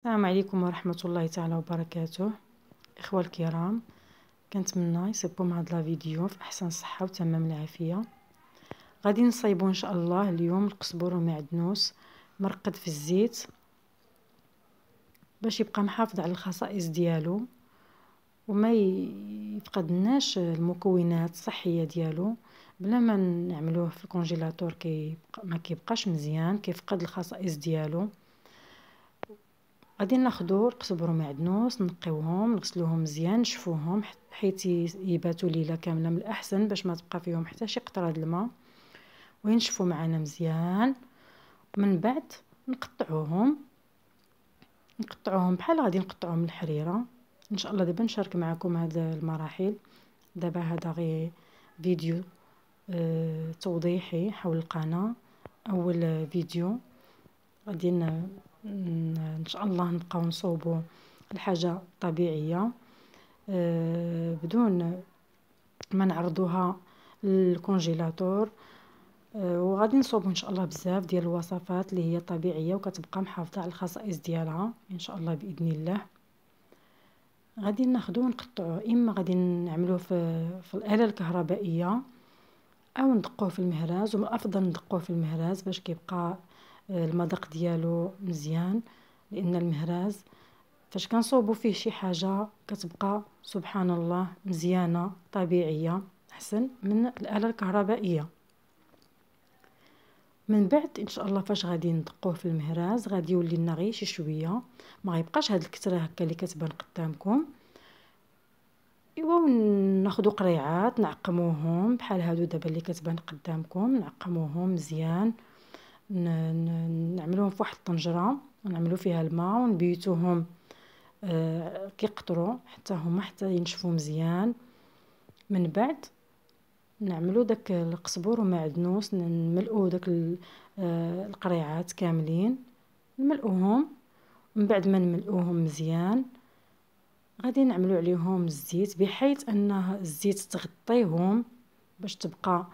السلام عليكم ورحمة الله تعالى وبركاته إخوة الكرام كنتمنى يصيبكم هاد لا فيديو في أحسن صحة وتمام العافية غادي نصايبو إن شاء الله اليوم القزبر والمعدنوس مرقد في الزيت باش يبقى محافظ على الخصائص ديالو وما يفقدناش المكونات الصحية ديالو بلا ما نعملوه في الكونجيلاتور كي ما كيبقاش مزيان كيفقد الخصائص ديالو غادي ناخذ القزبر ومعدنوس نقيوهم نغسلوهم مزيان نشفوهم حيت يباتوا ليله كامله من الاحسن باش ما تبقى فيهم حتى شي قطره الماء وينشفوا معنا مزيان من بعد نقطعوهم نقطعوهم بحال غادي نقطعوهم الحريره ان شاء الله دابا نشارك معكم هاد المراحل دابا هذا غير فيديو آه، توضيحي حول القناه اول فيديو غادي ان شاء الله نبقاو نصوبوا الحاجه الطبيعيه آه، بدون ما نعرضوها للكونجيلاتور آه، وغادي نصوب ان شاء الله بزاف ديال الوصفات اللي هي طبيعيه وكتبقى محافظه على الخصائص ديالها ان شاء الله باذن الله غادي ناخذوه ونقطعوه اما غادي نعملوه في, في الاله الكهربائيه او ندقوه في المهراز ومن الافضل ندقوه في المهراز باش كيبقى آه، المذاق ديالو مزيان لان المهراز فاش كنصوبو فيه شي حاجه كتبقى سبحان الله مزيانه طبيعيه احسن من الاله الكهربائيه من بعد ان شاء الله فاش غادي ندقوه في المهراز غادي يولي لنا غير شي شويه ما غيبقاش هاد الكثره هكا اللي كتبان قدامكم ايوا ناخذ قريعات نعقموهم بحال هادو دابا اللي كتبان قدامكم نعقموهم مزيان نعملوهم فواحد الطنجره ونعملو فيها الماء ونبيتوهم آه كيقطروا حتى هما حتى ينشفوا مزيان من بعد نعملو داك القزبر ومعدنوس نملؤو داك آه، القريعات كاملين نملؤوهم من بعد ما نملؤوهم مزيان غادي نعملو عليهم الزيت بحيث ان الزيت تغطيهم باش تبقى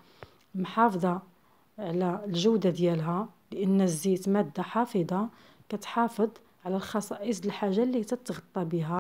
محافظه على الجودة ديالها لأن الزيت مادة حافظة كتحافظ على الخصائص الحاجة اللي تتغطى بها